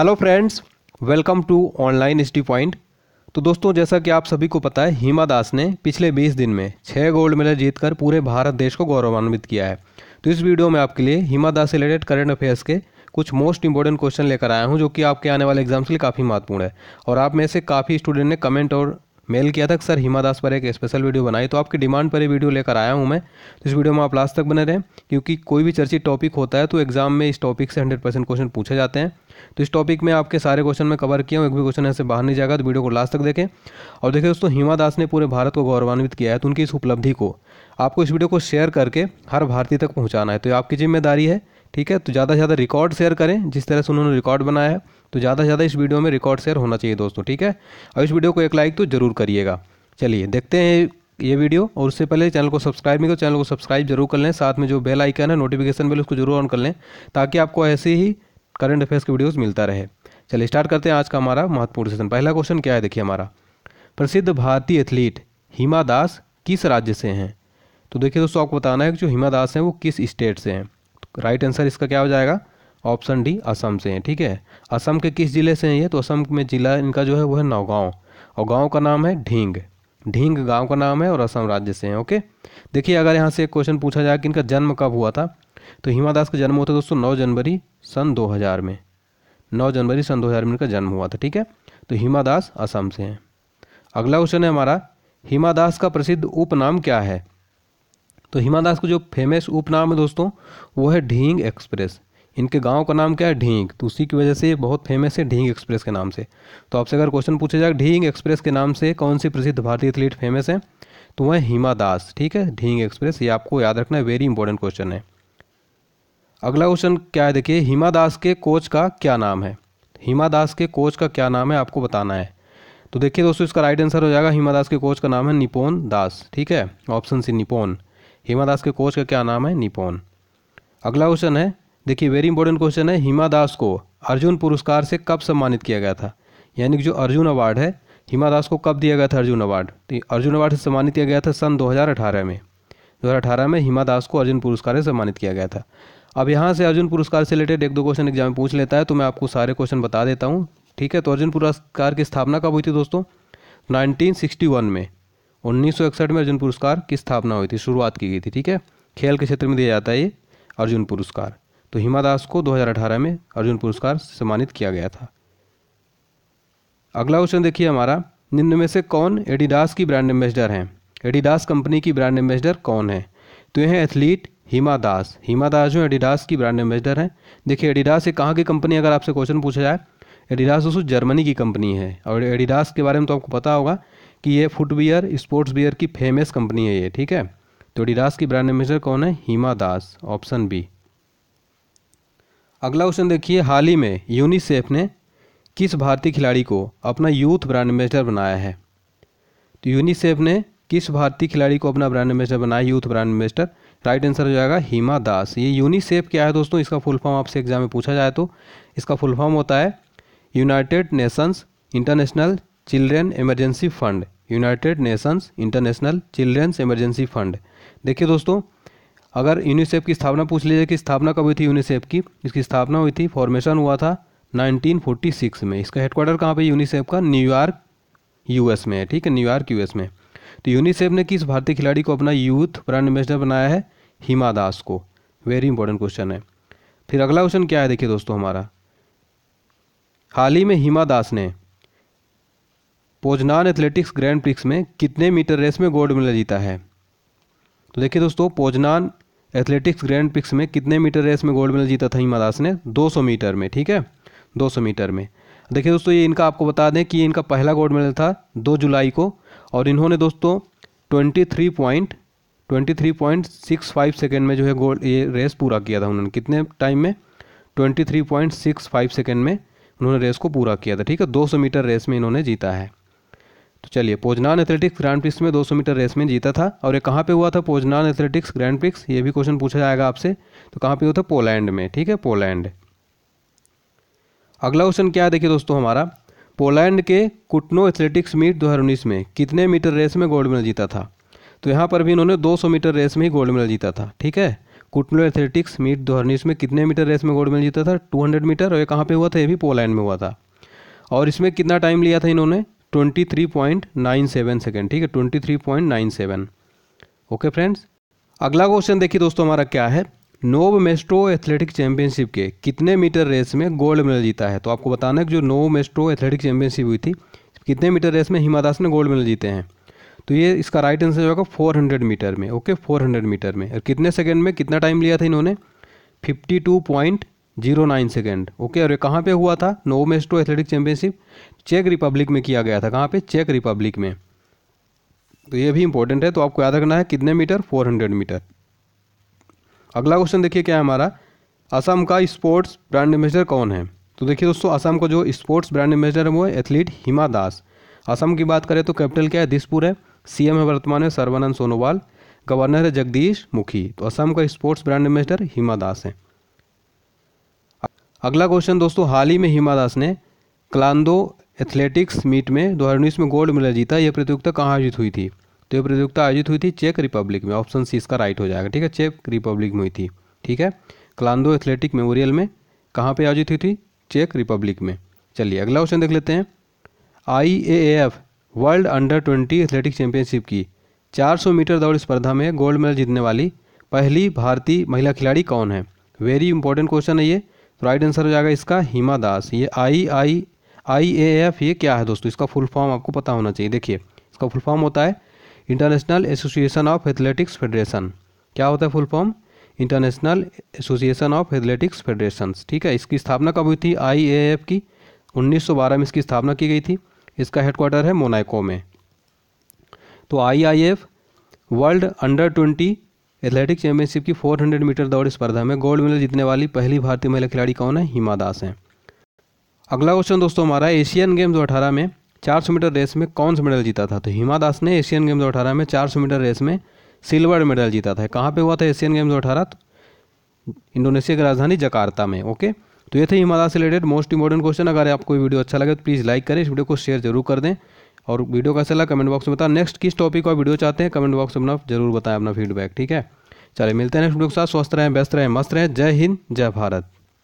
hello friends welcome to online study point तो दोस्तों जैसा कि आप सभी को पता है हिमा दास ने पिछले 20 दिन में छः गोल्ड मेडल जीतकर पूरे भारत देश को गौरवान्वित किया है तो इस वीडियो में आपके लिए Hima Das related current affairs के कुछ मोस्ट इंपॉर्टेंट क्वेश्चन लेकर आया हूँ जो कि आपके आने वाले एग्जाम्स के लिए काफ़ी महत्वपूर्ण है और आप में से काफ़ी स्टूडेंट ने कमेंट और मेल किया था कि सर हिमा दास पर एक स्पेशल वीडियो बनाई तो आपकी डिमांड पर ये वीडियो लेकर आया हूँ मैं तो इस वीडियो में आप लास्ट तक बने रहें क्योंकि कोई भी चर्चित टॉपिक होता है तो एग्जाम में इस टॉपिक से हंड्रेड परसेंट क्वेश्चन पूछे जाते हैं तो इस टॉपिक में आपके सारे क्वेश्चन में कवर किया हूँ एक भी क्वेश्चन ऐसे बाहर नहीं जाएगा तो वीडियो को लास्ट तक देखें और देखिए दोस्तों हिमा दास ने पूरे भारत को गौरवान्वित किया है तो उनकी इस उपलब्धि को आपको इस वीडियो को शेयर करके हर भारतीय तक पहुँचाना है तो आपकी जिम्मेदारी है ठीक है तो ज़्यादा से ज़्यादा रिकॉर्ड शेयर करें जिस तरह से उन्होंने रिकॉर्ड बनाया है तो ज़्यादा से ज़्यादा इस वीडियो में रिकॉर्ड शेयर होना चाहिए दोस्तों ठीक है और इस वीडियो को एक लाइक तो ज़रूर करिएगा चलिए देखते हैं ये वीडियो और उससे पहले चैनल को सब्सक्राइब नहीं करो चैनल को सब्सक्राइब जरूर कर लें साथ में जो बेल आइकन है नोटिफिकेशन बेल उसको जरूर ऑन कर लें ताकि आपको ऐसे ही करंट अफेयर्स के वीडियोस मिलता रहे चलिए स्टार्ट करते हैं आज का हमारा महत्वपूर्ण सेशन पहला क्वेश्चन क्या है देखिए हमारा प्रसिद्ध भारतीय एथलीट हिमा दास किस राज्य से हैं तो देखिए दोस्तों आपको बताना है कि जो हिमा दास हैं वो किस स्टेट से हैं तो राइट आंसर इसका क्या हो जाएगा ऑप्शन डी असम से हैं ठीक है असम के किस ज़िले से हैं ये तो असम में ज़िला इनका जो है वो है नौगांव और गांव का नाम है ढींग ढींग गांव का नाम है और असम राज्य से हैं ओके देखिए अगर यहाँ से एक क्वेश्चन पूछा जाए कि इनका जन्म कब हुआ था तो हिमा दास का जन्म होता है दोस्तों नौ जनवरी सन 2000 में नौ जनवरी सन 2000 में इनका जन्म हुआ था ठीक है तो हिमा दास असम से हैं अगला क्वेश्चन है हमारा हिमा दास का प्रसिद्ध उपनाम क्या है तो हिमा दास का जो फेमस उपनाम है दोस्तों वो है ढींग एक्सप्रेस इनके गांव का नाम क्या है ढींग तो उसी की वजह से ये बहुत फेमस है ढींग एक्सप्रेस के नाम से तो आपसे अगर क्वेश्चन पूछा जाए ढींग एक्सप्रेस के नाम से कौन सी प्रसिद्ध भारतीय एथलीट फेमस है तो वह हिमा दास ठीक है ढींग एक्सप्रेस ये आपको याद रखना है वेरी इंपॉर्टेंट क्वेश्चन है अगला क्वेश्चन क्या है देखिए हिमा दास के कोच का क्या नाम है हिमा दास के कोच का क्या नाम है आपको बताना है तो देखिए दोस्तों इसका राइट आंसर हो जाएगा हिमा दास के कोच का नाम है निपोन दास ठीक है ऑप्शन सी निपोन हिमा दास के कोच का क्या नाम है निपोन अगला क्वेश्चन है देखिए वेरी इंपॉर्टेंट क्वेश्चन है हिमा दास को अर्जुन पुरस्कार से कब सम्मानित किया गया था यानी कि जो अर्जुन अवार्ड है हिमा दास को कब दिया गया था अर्जुन अवार्ड तो अर्जुन अवार्ड से सम्मानित किया गया था सन दो में दो में हिमा दास को अर्जुन पुरस्कार से सम्मानित किया गया था अब यहाँ से अर्जुन पुरस्कार से रिलेटेड एक दो क्वेश्चन एग्जाम में पूछ लेता है तो मैं आपको सारे क्वेश्चन बता देता हूँ ठीक है तो अर्जुन पुरस्कार की स्थापना कब हुई थी दोस्तों 1961 में 1961 में अर्जुन पुरस्कार की स्थापना हुई थी शुरुआत की गई थी ठीक है खेल के क्षेत्र में दिया जाता है ये अर्जुन पुरस्कार तो हिमा दास को 2018 में अर्जुन पुरस्कार सम्मानित किया गया था अगला क्वेश्चन देखिए हमारा निम्न में से कौन एडिडास की ब्रांड एम्बेसडर हैं एडिडास कंपनी की ब्रांड एम्बेसडर कौन है तो यह एथलीट हीमा दास हीमा दास जो एडिडास की ब्रांड एम्बेसडर हैं देखिए एडिडास ये कहाँ की कंपनी अगर आपसे क्वेश्चन पूछा जाए एडिडास दोस्तों जर्मनी की कंपनी है और एडिडास के बारे में तो आपको पता होगा कि ये फुटवियर स्पोर्ट्स वियर की फेमस कंपनी है ये ठीक है तो एडिडास की ब्रांड एम्बेसडर कौन है हीमा दास ऑप्शन बी अगला क्वेश्चन देखिए हाल ही में यूनिसेफ ने किस भारतीय खिलाड़ी को अपना यूथ ब्रांड एम्बेसडर बनाया है तो यूनिसेफ ने किस भारतीय खिलाड़ी को अपना ब्रांड एम्बेसडर बनाया youth brand ambassador right answer हो जाएगा हीमा दास ये यूनिसेफ क्या है दोस्तों इसका फुल फॉर्म आपसे एग्जाम में पूछा जाए तो इसका फुल फॉर्म होता है United Nations International Children Emergency Fund United Nations International Children's Emergency Fund देखिए दोस्तों अगर यूनिसेफ की स्थापना पूछ लीजिए कि स्थापना कब हुई थी यूनिसेफ की इसकी स्थापना हुई थी फॉर्मेशन हुआ था 1946 में इसका हेडक्वार्टर कहाँ पे यूनिसेफ का न्यूयॉर्क यूएस में है ठीक है न्यूयॉर्क यूएस में तो यूनिसेफ ने किस भारतीय खिलाड़ी को अपना यूथ ब्रांड एम्बेसडर बनाया है हिमा दास को वेरी इंपॉर्टेंट क्वेश्चन है फिर अगला क्वेश्चन क्या है देखिए दोस्तों हमारा हाल ही में हिमा दास ने पोजनान एथलेटिक्स ग्रैंड प्रिक्स में कितने मीटर रेस में गोल्ड मेडल जीता है तो देखिए दोस्तों पोजनान एथलेटिक्स ग्रैंड प्रिक्स में कितने मीटर रेस में गोल्ड मेडल जीता था हिमा दास ने 200 मीटर में ठीक है 200 मीटर में देखिए दोस्तों ये इनका आपको बता दें कि ये इनका पहला गोल्ड मेडल था 2 जुलाई को और इन्होंने दोस्तों twenty three point twenty three point six five second में जो है गोल्ड ये रेस पूरा किया था उन्होंने कितने टाइम में twenty three point six five second में उन्होंने रेस को पूरा किया था ठीक है दो सौ मीटर रेस में इन्होंने जीता है तो चलिए पोजनान एथलेटिक्स ग्रैंड प्रिक्स में 200 मीटर रेस में जीता था और ये कहाँ पे हुआ था पोजनान एथलेटिक्स ग्रैंड प्रिक्स ये भी क्वेश्चन पूछा जाएगा आपसे तो कहाँ पे हुआ था पोलैंड में ठीक है पोलैंड अगला क्वेश्चन क्या है देखिए दोस्तों हमारा पोलैंड के कुटनो एथलेटिक्स मीट 2019 में कितने मीटर रेस में गोल्ड मेडल जीता था तो यहाँ पर भी इन्होंने 200 मीटर रेस में ही गोल्ड मेडल जीता था ठीक है कुटनो एथलेटिक्स मीट दो हज़ार में कितने मीटर रेस में गोल्ड मेडल जीता था 200 मीटर और ये कहाँ पे हुआ था ये भी पोलैंड में हुआ था और इसमें कितना टाइम लिया था इन्होंने सेवन सेकेंड ठीक है सेवन ओके फ्रेंड्स अगला क्वेश्चन देखिए दोस्तों हमारा क्या है नोव मेस्ट्रो एथलेटिक चैंपियनशिप के कितने मीटर रेस में गोल्ड मेडल जीता है तो आपको बताना है कि जो नोव मेस्ट्रो एथलेटिक चैंपियनशिप हुई थी कितने मीटर रेस में हिमा दास ने गोल्ड मेडल जीते हैं तो ये इसका राइट आंसर जो होगा हंड्रेड मीटर में ओके फोर हंड्रेड मीटर में और कितने सेकेंड में कितना टाइम लिया था इन्होंने fifty two point zero nine second okay और ये कहाँ पर हुआ था नोव मेस्ट्रो एथलेटिक चैंपियनशिप चेक रिपब्लिक में किया गया था कहाँ पर चेक रिपब्लिक में तो ये भी इंपॉर्टेंट है तो आपको याद रखना है कितने मीटर फोर हंड्रेड मीटर अगला क्वेश्चन देखिए क्या है हमारा असम का स्पोर्ट्स ब्रांड एम्बेसडर कौन है तो देखिए दोस्तों असम का जो स्पोर्ट्स ब्रांड एम्बेसडर है वो है एथलीट हिमा दास असम की बात करें तो कैपिटल क्या है दिसपुर है सीएम है वर्तमान है सर्वानंद सोनोवाल गवर्नर है जगदीश मुखी तो असम का sports brand ambassador Hima Das है अगला क्वेश्चन दोस्तों हाल ही में हिमा दास ने क्लांदो एथलेटिक्स मीट में दो में गोल्ड मेडल जीता यह प्रतियोगिता कहाँ आयोजित हुई थी तो ये प्रतियोगिता आयोजित हुई थी चेक रिपब्लिक में ऑप्शन सी इसका राइट हो जाएगा ठीक है चेक रिपब्लिक में हुई थी ठीक है क्लांदो एथलेटिक मेमोरियल में कहाँ पर आयोजित हुई थी चेक रिपब्लिक में चलिए अगला क्वेश्चन देख लेते हैं I A F world under twenty athletic championship की 400 मीटर दौड़ स्पर्धा में गोल्ड मेडल जीतने वाली पहली भारतीय महिला खिलाड़ी कौन है वेरी इंपॉर्टेंट क्वेश्चन है ये तो राइट आंसर हो जाएगा इसका हिमा दास ये आई आई आई ए एफ ये क्या है दोस्तों इसका फुल फॉर्म आपको पता होना चाहिए देखिए इसका फुल फॉर्म होता है International Association of Athletics Federation क्या होता है full form International Association of Athletics Federation ठीक है इसकी स्थापना कब हुई थी आई की 1912 में इसकी स्थापना की गई थी इसका हेडक्वार्टर है मोनाको में तो I world under twenty athletics championship की 400 मीटर दौड़ स्पर्धा में गोल्ड मेडल जीतने वाली पहली भारतीय महिला खिलाड़ी कौन है हिमा दास हैं अगला क्वेश्चन दोस्तों हमारा एशियन गेम्स 2018 में 400 मीटर रेस में कौन सा मेडल जीता था तो हिमा दास ने एशियन गेम्स अठारह में 400 मीटर रेस में सिल्वर मेडल जीता था कहाँ पे हुआ था एशियन गेम्स अठारह तो इंडोनेशिया की राजधानी जकार्ता में ओके तो ये थे Hima Das related most important question अगर आपको वीडियो अच्छा लगे तो प्लीज़ लाइक करें इस वीडियो को शेयर जरूर कर दें और वीडियो का लगा कमेंट बॉक्स में बताएं नेक्स्ट किस टॉपिक का वीडियो चाहते हैं कमेंट बॉक्स में अपना जरूर बताएं अपना फीडबैक ठीक है चलिए मिलते हैं नेक्स्ट वीडियो के साथ स्वस्थ रहें बेस्त रहें मस्त रहें जय हिंद जय भारत